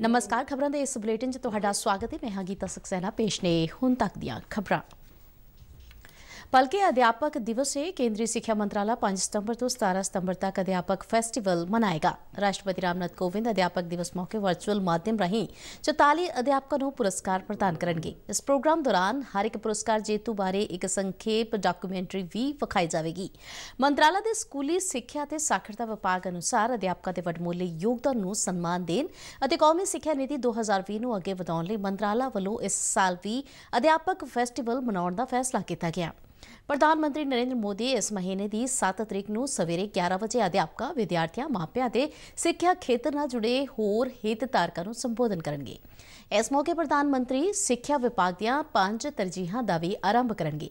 ਨਮਸਕਾਰ ਖਬਰਾਂ ਦੇ ਇਸ ਬੁਲੇਟਿਨ 'ਚ ਤੁਹਾਡਾ ਸਵਾਗਤ ਹੈ ਮੈਂ ਹਾਂ ਗੀਤਾ ਸਕਸੈਨਾ ਪੇਸ਼ ਨੇ ਹੁਣ ਤੱਕ ਦੀਆਂ ਖਬਰਾਂ ਬਲਕਿ ਅਧਿਆਪਕ ਦਿਵਸ ਹੈ ਕੇਂਦਰੀ ਸਿੱਖਿਆ ਮੰਤਰਾਲਾ 5 ਸਤੰਬਰ ਤੋਂ 17 ਸਤੰਬਰ ਤੱਕ ਅਧਿਆਪਕ ਫੈਸਟੀਵਲ ਮਨਾਏਗਾ ਰਾਸ਼ਟਰਪਤੀ ਰਾਮਨਾਥ ਕੋਵਿੰਦ ਅਧਿਆਪਕ ਦਿਵਸ ਮੌਕੇ ਵਰਚੁਅਲ ਮਾਧਿਅਮ ਰਾਹੀਂ 44 ਅਧਿਆਪਕਾਂ ਨੂੰ ਪੁਰਸਕਾਰ ਪ੍ਰਦਾਨ ਕਰਨਗੇ ਇਸ ਪ੍ਰੋਗਰਾਮ ਦੌਰਾਨ ਹਰ ਇੱਕ ਪੁਰਸਕਾਰ ਜੇਤੂ ਬਾਰੇ ਇੱਕ ਸੰਖੇਪ ਡਾਕੂਮੈਂਟਰੀ ਵੀ ਵਿਖਾਈ ਜਾਵੇਗੀ ਮੰਤਰਾਲਾ ਦੇ ਸਕੂਲੀ ਸਿੱਖਿਆ ਤੇ ਸਾਖਰਤਾ ਵਿਭਾਗ ਅਨੁਸਾਰ ਅਧਿਆਪਕਾਂ ਦੇ ਵਡਮੁੱਲੇ ਯੋਗਦਾਨ ਨੂੰ ਸਨਮਾਨ ਦੇਣ ਅਤੇ ਕੌਮੀ ਸਿੱਖਿਆ ਨੀਤੀ 2020 ਨੂੰ ਅੱਗੇ ਵਧਾਉਣ ਲਈ ਮੰਤਰਾਲਾ ਵੱਲੋਂ ਇਸ ਸਾਲ ਵੀ ਅਧਿਆਪਕ ਫੈਸਟੀਵਲ ਮਨਾਉਣ ਦਾ ਫੈਸਲਾ ਕੀਤਾ ਗਿਆ ਪ੍ਰਧਾਨ ਮੰਤਰੀ ਨਰਿੰਦਰ ਮੋਦੀ ਇਸ ਮਹੀਨੇ ਦੀ 7 ਤਰੀਕ ਨੂੰ ਸਵੇਰੇ 11 ਵਜੇ ਅਧਿਆਪਕਾਂ ਵਿਦਿਆਰਥੀਆਂ ਮਾਪਿਆਂ ਤੇ ਸਿੱਖਿਆ ਖੇਤਰ ਨਾਲ ਜੁੜੇ ਹੋਰ ਹਿੱਤਧਾਰਕਾਂ ਨੂੰ ਸੰਬੋਧਨ ਕਰਨਗੇ ਇਸ ਮੌਕੇ ਪ੍ਰਧਾਨ ਮੰਤਰੀ ਸਿੱਖਿਆ ਵਿਭਾਗ ਦੀਆਂ ਪੰਜ ਤਰਜੀਹਾਂ ਦਾ ਵੀ ਆਰੰਭ ਕਰਨਗੇ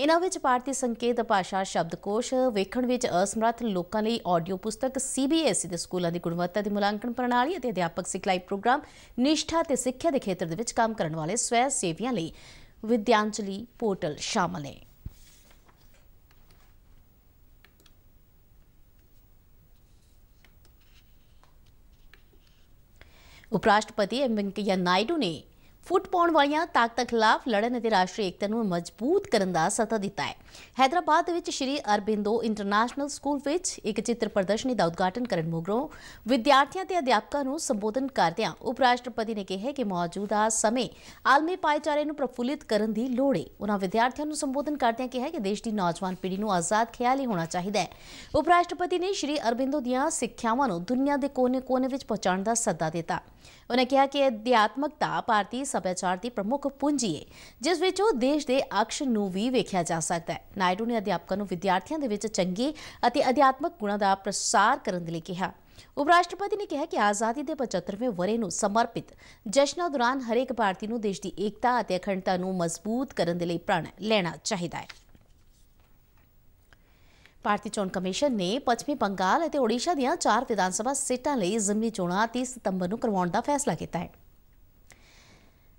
ਇਹਨਾਂ ਵਿੱਚ ਭਾਰਤੀ ਸੰਕੇਤ ਭਾਸ਼ਾ ਸ਼ਬਦਕੋਸ਼ ਵੇਖਣ ਵਿੱਚ ਅਸਮਰੱਥ ਲੋਕਾਂ ਲਈ ਆਡੀਓ ਪੁਸਤਕ ਸੀਬੀਐਸਈ ਦੇ ਸਕੂਲਾਂ ਦੀ ਗੁਣਵੱਤਾ ਦੀ ਮੁਲਾਂਕਣ ਪ੍ਰਣਾਲੀ ਅਤੇ ਅਧਿਆਪਕ ਸਿਖਲਾਈ ਪ੍ਰੋਗਰਾਮ ਨਿਸ਼ਠਾ ਤੇ ਸਿੱਖਿਆ ਦੇ ਖੇਤਰ ਦੇ ਵਿੱਚ ਕੰਮ ਕਰਨ ਵਾਲੇ ਸਵੈ ਸੇਵੀਆਂ ਲਈ ਵਿਦਿਆਂਚਲੀ ਪੋਰਟਲ ਸ਼ਾਮਲ ਹੈ ਉਪਰਾਸ਼ਟਰਪਤੀ ਐਮ ਵੈਂਕਈਆ ਨਾਇਡੂ ਨੇ ਫੁੱਟ ਪਾਉਣ ਵਾਲੀਆਂ ਤਾਕਤਾਂ ਖਿਲਾਫ ਲੜਨ ਅਤੇ ਰਾਸ਼ਟਰੀ ਏਕਤਾ ਨੂੰ ਮਜ਼ਬੂਤ ਕਰਨ ਦਾ ਸੱਦਾ ਦਿੱਤਾ ਹੈ ਹైదరాబాద్ ਵਿੱਚ ਸ਼੍ਰੀ ਅਰਬਿੰਦੋ ਇੰਟਰਨੈਸ਼ਨਲ ਸਕੂਲ ਵਿੱਚ ਇੱਕ ਚਿੱਤਰ ਪ੍ਰਦਰਸ਼ਨੀ ਦਾ ਉਦਘਾਟਨ ਕਰਨ ਮਗਰੋਂ ਵਿਦਿਆਰਥੀਆਂ ਤੇ ਅਧਿਆਪਕਾਂ ਨੂੰ ਸੰਬੋਧਨ ਕਰਦਿਆਂ ਉਪ ਰਾਸ਼ਟਰਪਤੀ ਨੇ ਕਿਹਾ ਕਿ ਮੌਜੂਦਾ ਸਮੇਂ ਆਲਮੀ ਪਾਇਚਾਰੇ ਨੂੰ ਪ੍ਰਫੁੱਲਿਤ ਕਰਨ ਦੀ ਲੋੜ ਹੈ ਉਹਨਾਂ ਵਿਦਿਆਰਥੀਆਂ ਨੂੰ ਸੰਬੋਧਨ ਕਰਦਿਆਂ ਕਿਹਾ ਕਿ ਦੇਸ਼ ਦੀ ਨੌਜਵਾਨ ਪੀੜ੍ਹੀ ਨੂੰ ਆਜ਼ਾਦ ਖਿਆਲੀ ਹੋਣਾ ਚਾਹੀਦਾ ਹੈ ਉਪ ਰਾਸ਼ਟਰਪਤੀ ਨੇ ਸ਼੍ਰੀ ਅਰਬਿੰਦੋ ਦੀਆਂ ਸਿੱਖਿਆਵਾਂ ਨੂੰ ਦੁਨੀਆ ਦੇ ਕੋਨੇ-ਕੋਨੇ ਵਿੱਚ ਪਹੁੰਚਾਉਣ ਦਾ ਸੱਦਾ ਦਿੱਤਾ ਉਹਨਾਂ ਕਿਹਾ ਕਿ ਅਧਿਆਤਮਕਤਾ ਭਾਰਤੀ ਸੱਭਿਆਚਾਰ ਦੀ ਪ੍ਰਮੁੱਖ ਪੂੰਜੀ ਹੈ ਜਿਸ ਵਿੱਚ ਉਹ ਦੇਸ਼ ਦੇ ਅਕਸ਼ ਨੂੰ ਵੀ ਵੇਖਿਆ ਜਾ ਸਕਦਾ ਹੈ ਨਾਇਡੂ ਨੇ ਅਧਿਆਪਕਾਂ ਨੂੰ ਵਿਦਿਆਰਥੀਆਂ ਦੇ ਵਿੱਚ ਚੰਗੇ ਅਤੇ ਅਧਿਆਤਮਕ ਗੁਣਾਂ ਦਾ ਪ੍ਰਸਾਰ ਕਰਨ ਦੇ ਲਈ ਕਿਹਾ ਉਪ ਰਾਸ਼ਟਰਪਤੀ ਨੇ ਕਿਹਾ ਕਿ ਆਜ਼ਾਦੀ ਦੇ 75ਵੇਂ ਵਰੇ ਨੂੰ ਸਮਰਪਿਤ ਜਸ਼ਨਾਂ ਦੌਰਾਨ ਹਰੇਕ ਭਾਰਤੀ ਨੂੰ ਦੇਸ਼ ਦੀ ਏਕਤਾ ਅਤੇ ਅਖੰਡਤਾ ਨੂੰ ਮਜ਼ਬੂਤ ਕਰਨ ਦੇ ਲਈ ਪ੍ਰਣ ਲੈਣਾ ਚਾਹੀਦਾ ਹੈ ਭਾਰਤੀ ਚੋਣ ਕਮਿਸ਼ਨ ਨੇ ਪੱਛਮੀ ਬੰਗਾਲ ਅਤੇ ਓਡੀਸ਼ਾ ਦੀਆਂ ਚਾਰ ਵਿਧਾਨ ਸਭਾ ਸੀਟਾਂ ਲਈ ਜ਼ਿਮਨੀ ਚੋਣਾਂ 30 ਸਤੰਬਰ ਨੂੰ ਕਰਵਾਉਣ ਦਾ ਫੈਸਲਾ ਕੀਤਾ ਹੈ।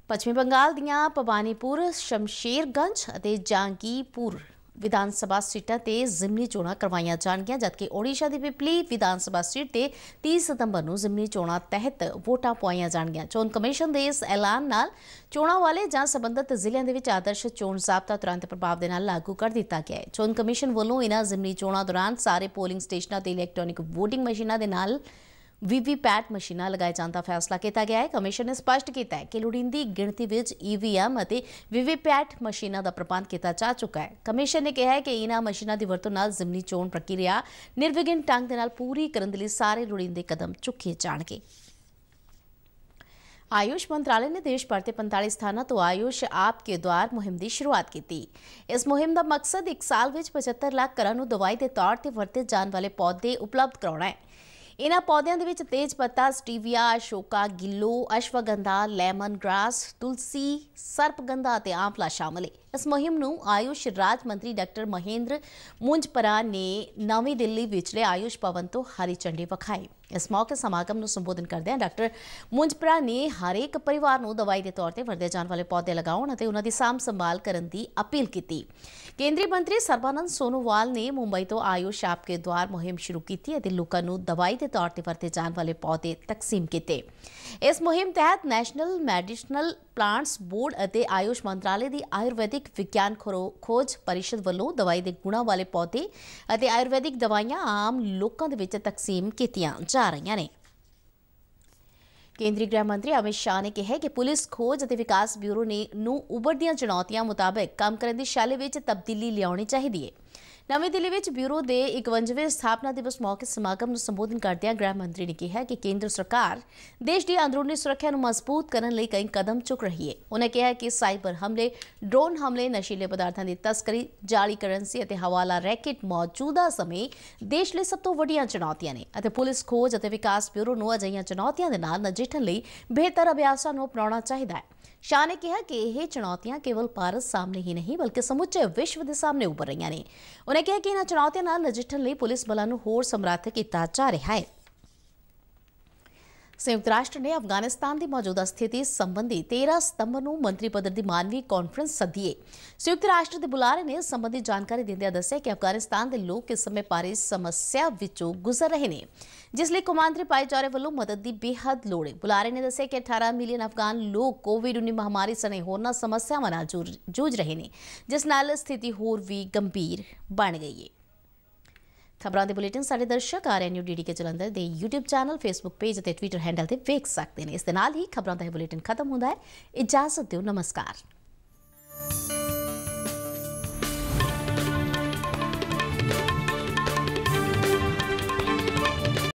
ਪੱਛਮੀ ਬੰਗਾਲ ਦੀਆਂ ਪਵਾਨੀਪੁਰ, ਸ਼ਮਸ਼ੀਰਗੰਜ ਅਤੇ ਜਾਂਗੀਪੁਰ ਵਿਧਾਨ ਸਭਾ ਸੀਟਾਂ ਤੇ ਜ਼ਿਮਨੀ ਚੋਣਾਂ ਕਰਵਾਈਆਂ ਜਾਣਗੀਆਂ ਜਦਕਿ ਓਡੀਸ਼ਾ ਦੀ ਪਿਪਲੀ ਵਿਧਾਨ ਸਭਾ ਸੀਟ ਤੇ 30 ਸਤੰਬਰ ਨੂੰ ਜ਼ਿਮਨੀ ਚੋਣਾਂ ਤਹਿਤ ਵੋਟਾਂ ਪਾਈਆਂ ਜਾਣਗੀਆਂ ਚੋਣ ਕਮਿਸ਼ਨ ਦੇ ਇਸ ਐਲਾਨ ਨਾਲ ਚੋਣਾਂ ਵਾਲੇ ਜਾਂ ਸਬੰਧਤ ਜ਼ਿਲ੍ਹਿਆਂ ਦੇ ਵਿੱਚ ਆਦਰਸ਼ ਚੋਣ ਜ਼ਾਬਤਾ ਤੁਰੰਤ ਪ੍ਰਭਾਵ ਦੇ ਨਾਲ ਲਾਗੂ ਕਰ ਦਿੱਤਾ ਗਿਆ ਹੈ ਚੋਣ ਕਮਿਸ਼ਨ ਵੱਲੋਂ ਇਹਨਾਂ ਜ਼ਿਮਨੀ ਚੋਣਾਂ ਦੌਰਾਨ ਸਾਰੇ ਪੋਲਿੰਗ ਸਟੇਸ਼ਨਾਂ ਤੇ ਇਲੈਕਟ੍ਰੋਨਿਕ ਵੋਟਿੰਗ ਮਸ਼ੀਨਾਂ ਦੇ ਨਾਲ ਵੀਵੀਪੈਟ ਮਸ਼ੀਨਾਂ ਲਗਾਏ ਜਾਣ ਦਾ ਫੈਸਲਾ ਕੀਤਾ ਗਿਆ ਹੈ ਕਮਿਸ਼ਨ ਨੇ ਸਪਸ਼ਟ ਕੀਤਾ ਹੈ ਕਿ ਲੋੜੀਂਦੀ ਗਿਣਤੀ ਵਿੱਚ ਈਵੀਐਮ ਅਤੇ ਵੀਵੀਪੈਟ ਮਸ਼ੀਨਾਂ ਦਾ ਪ੍ਰਬੰਧ ਕੀਤਾ ਜਾ ਚੁੱਕਾ ਹੈ ਕਮਿਸ਼ਨ ਨੇ ਕਿਹਾ ਹੈ ਕਿ ਇਹਨਾਂ ਮਸ਼ੀਨਾਂ ਦੀ ਵਰਤੋਂ ਨਾਲ ਜ਼ਮਨੀ ਚੋਣ ਪ੍ਰਕਿਰਿਆ ਨਿਰਵਿਘਨ ਢੰਗ ਦੇ ਨਾਲ ਪੂਰੀ ਕਰਨ ਦੇ ਲਈ ਸਾਰੇ ਲੋੜੀਂਦੇ ਕਦਮ ਚੁੱਕੇ ਜਾਣਗੇ आयुष ਮੰਤਰਾਲੇ ਨੇ ਦੇਸ਼ ਭਰ के 45 स्थानों ਤੋਂ आयुष आपके द्वार ਦਵਾਰ ਮੁਹਿੰਮ ਦੀ ਸ਼ੁਰੂਆਤ ਕੀਤੀ ਇਸ ਮੁਹਿੰਮ ਦਾ ਮਕਸਦ 1 ਸਾਲ ਵਿੱਚ 75 ਲੱਖ ਕਰੋੜ ਨੂੰ ਦਵਾਈ ਦੇ ਤੌਰ ਤੇ ਵਰਤੇ ਜਾਣ ਵਾਲੇ ਪੌਦੇ ਉਪਲਬਧ ਕਰਾਉਣਾ ਹੈ ਇਹਨਾਂ ਪੌਦਿਆਂ ਦੇ ਵਿੱਚ ਤੇਜ ਪੱਤਾ ਸਟੀਵੀਆ ਅਸ਼ੋਕਾ ਗਿੱਲੋ ਅਸ਼ਵਗੰਧਾ ਲੈਮਨ ਗ੍ਰਾਸ ਤੁਲਸੀ ਸਰਪਗੰਧਾ ਤੇ ਆਂਫਲਾ ਸ਼ਾਮਲ ਹੈ ਇਸ ਮੁਹਿੰਮ ਨੂੰ ਆਯੁਸ਼ ਰਾਜ ਮੰਤਰੀ ਡਾਕਟਰ ਮਹੇਂਦਰ ਮੁੰਜਪਰਾ ਨੇ ਨਵੀਂ ਦਿੱਲੀ ਵਿਚਲੇ ਆਯੁਸ਼ ਭਵਨ ਤੋਂ ਹਰੀ ਝੰਡੀ ਵਿਖਾਈ ਇਸ ਮੌਕੇ ਸਮਾਗਮ ਨੂੰ ਸੰਬੋਧਨ ਕਰਦੇ ਹਨ ਡਾਕਟਰ ਮੁੰਜਪਰਾ ਨੇ ਹਰੇਕ ਪਰਿਵਾਰ ਨੂੰ ਦਵਾਈ ਦੇ ਤੌਰ ਤੇ ਵਰਤੇ ਜਾਣ ਵਾਲੇ ਪੌਦੇ ਲਗਾਉਣ ਅਤੇ ਉਹਨਾਂ ਦੀ ਸਾਂਭ ਸੰਭਾਲ ਕਰਨ ਦੀ ਅਪੀਲ ਕੀਤੀ ਕੇਂਦਰੀ ਮੰਤਰੀ ਸਰਬਾਨੰਦ ਸੋਨੋਵਾਲ ਨੇ ਮੁੰਬਈ ਤੋਂ ਆਯੁਸ਼ ਆਪਕੇ ਦਵਾਰ ਮੁਹਿੰਮ ਸ਼ੁਰੂ ਕੀਤੀ ਅਤੇ ਲੋਕਾਂ ਨੂੰ ਦਵਾਈ ਦੇ ਤੌਰ ਤੇ ਵਰਤੇ ਜਾਣ ਵਾਲੇ ਪੌਦੇ ਤਕਸੀਮ ਕੀਤੇ ਇਸ ਮੁਹਿੰਮ ਤਹਿਤ ਨੈਸ਼ਨਲ ਮੈਡੀਸਨਲ ਪਲਾਂਟਸ ਬੋਰਡ ਅਤੇ ਆਯੁਸ਼ ਮੰਤਰਾਲੇ ਦੀ ਆਯੁਰਵੈਦਿਕ ਵਿਗਿਆਨ ਖੋਜ ਪਰਿਸ਼ਦ ਵੱਲੋਂ ਦਵਾਈ ਦੇ ਗੁਣਾਂ ਵਾਲੇ ਪੌਦੇ ਅਤੇ ਆਯੁਰਵੈਦਿਕ ਦਵਾਈਆਂ ਆਮ ਲੋਕਾਂ ਦੇ ਵਿੱਚ ਤਕਸੀਮ ਕੀਤੀਆਂ ਜਾ ਰਹੀਆਂ ਨੇ ਕੇਂਦਰੀ ਗ੍ਰਹਿ ਮੰਤਰੀ ਅਮਿਤ ਸ਼ਾਹ ਨੇ ਕਿਹਾ ਕਿ ਪੁਲਿਸ ਖੋਜ ਅਤੇ ਵਿਕਾਸ ਬਿਊਰੋ ਨੇ ਨੂੰ ਉਭਰਦੀਆਂ ਚੁਣੌਤੀਆਂ ਮੁਤਾਬਕ ਕੰਮ ਕਰਨ ਦੀ ਸ਼ੈਲੀ ਵਿੱਚ ਤਬਦੀਲੀ ਲਿਆਉਣੀ ਚਾਹੀਦੀ ਹੈ ਨਵੀਂ ਦਿੱਲੀ ਵਿੱਚ ਬਿਊਰੋ ਦੇ 51ਵੇਂ ਸਥਾਪਨਾ ਦਿਵਸ ਮੌਕੇ ਸਮਾਗਮ ਨੂੰ ਸੰਬੋਧਨ ਕਰਦਿਆਂ ਗ੍ਰਹਿ ਮੰਤਰੀ ਨੇ ਕਿਹਾ ਕਿ ਕੇਂਦਰ ਸਰਕਾਰ ਦੇਸ਼ ਦੀ ਅੰਦਰੂਨੀ ਸੁਰੱਖਿਆ ਨੂੰ ਮਜ਼ਬੂਤ ਕਰਨ ਲਈ ਕਈ ਕਦਮ ਚੁੱਕ ਰਹੀ ਹੈ ਉਹਨਾਂ ਕਿਹਾ ਕਿ ਸਾਈਬਰ ਹਮਲੇ ਡਰੋਨ ਹਮਲੇ ਨਸ਼ੀਲੇ ਪਦਾਰਥਾਂ ਦੀ ਤਸਕਰੀ ਜਾਲੀ ਕਰੰਸੀ ਅਤੇ ਹਵਾਲਾ ਰੈਕਟ ਮੌਜੂਦਾ ਸਮੇਂ ਦੇਸ਼ ਲਈ ਸਭ ਤੋਂ ਵੱਡੀਆਂ ਚੁਣੌਤੀਆਂ ਨੇ ਅਤੇ ਪੁਲਿਸ ਖੋਜ ਅਤੇ ਵਿਕਾਸ ਬਿਊਰੋ ਨੂੰ ਅਜਿਹੀਆਂ ਚੁਣੌਤੀਆਂ ਦੇ ਨਾਲ ਨਜਿੱਠਣ ਲਈ ਬਿਹਤਰ ਅਭਿਆਸਾਂ ਨੂੰ ਅਪਣਾਉਣਾ ਚਾਹੀਦਾ ਹੈ ਸ਼ਾਹ ਨੇ ਕਿਹਾ ਕਿ ਇਹ ਚੁਣੌਤੀਆਂ ਕੇਵਲ ਭਾਰਤ ਸਾਹਮਣੇ ਹੀ ਨਹੀਂ ਬਲਕਿ ਸਮੁੱਚੇ ਵਿਸ਼ਵ ਦੇ ਸਾਹਮਣੇ ਉੱਭਰ ਰਹੀਆਂ ਨੇ ਉਹਨੇ ਕਿਹਾ ਕਿ ਇਹਨਾਂ ਚੁਣੌਤੀਆਂ ਨਾਲ ਨਜਿੱਠਣ ਲਈ ਪੁਲਿਸ ਬਲਾਂ ਨੂੰ ਹੋਰ ਸਮਰੱਥ ਕੀਤਾ ਜਾ ਰਿਹਾ ਹੈ ਸੰਯੁਕਤ ਰਾਸ਼ਟਰ ਨੇ ਅਫਗਾਨਿਸਤਾਨ ਦੀ ਮੌਜੂਦਾ ਸਥਿਤੀ ਸੰਬੰਧੀ 13 ਸਤੰਬਰ ਨੂੰ ਮੰਤਰੀ ਪੱਧਰ ਦੀ ਮਾਨਵੀ ਕਾਨਫਰੰਸ ਸੱਦੀਏ ਸੰਯੁਕਤ ਰਾਸ਼ਟਰ ਦੇ ਬੁਲਾਰੇ ਨੇ ਇਸ ਸੰਬੰਧੀ ਜਾਣਕਾਰੀ ਦਿੰਦਿਆਂ ਦੱਸਿਆ ਕਿ ਅਫਗਾਨਿਸਤਾਨ ਦੇ ਲੋਕ ਇਸ ਸਮੇਂ ਭਾਰੀ ਸਮੱਸਿਆ ਵਿੱਚੋਂ ਗੁਜ਼ਰ ਰਹੇ ਨੇ ਜਿਸ ਲਈ ਕੌਮਾਂਤਰੀ ਭਾਈਚਾਰੇ ਵੱਲੋਂ ਮਦਦ ਦੀ ਬੇਹੱਦ ਲੋੜ ਹੈ ਬੁਲਾਰੇ ਨੇ ਦੱਸਿਆ ਕਿ 18 ਮਿਲੀਅਨ ਅਫਗਾਨ ਲੋਕ ਕੋਵਿਡ-19 ਮਹਾਮਾਰੀ ਸਣੇ ਹੋਰਨਾਂ ਸਮੱਸਿਆਵਾਂ ਨਾਲ ਜੂਝ ਰਹੇ ਨੇ ਜਿਸ ਨਾਲ ਸਥਿਤੀ ਹੋਰ ਵੀ ਗੰਭੀਰ ਬਣ ਗਈ ਹੈ ਖਬਰਾਂ ਦੇ ਬੁਲੇਟਿਨ ਸਾਡੇ ਦਰਸ਼ਕ ਆਰਐਨ ਨਿਊ ਡੀਡੀ ਕੇ ਜਲੰਧਰ ਦੇ YouTube ਚੈਨਲ Facebook ਪੇਜ ਅਤੇ Twitter ਹੈਂਡਲ ਤੇ ਵੇਖ ਸਕਦੇ ਨੇ ਇਸ ਦੇ ਨਾਲ ਹੀ ਖਬਰਾਂ ਦਾ ਇਹ ਬੁਲੇਟਿਨ ਖਤਮ ਹੁੰਦਾ ਹੈ ਇਜਾਜ਼ਤ ਦਿਓ ਨਮਸਕਾਰ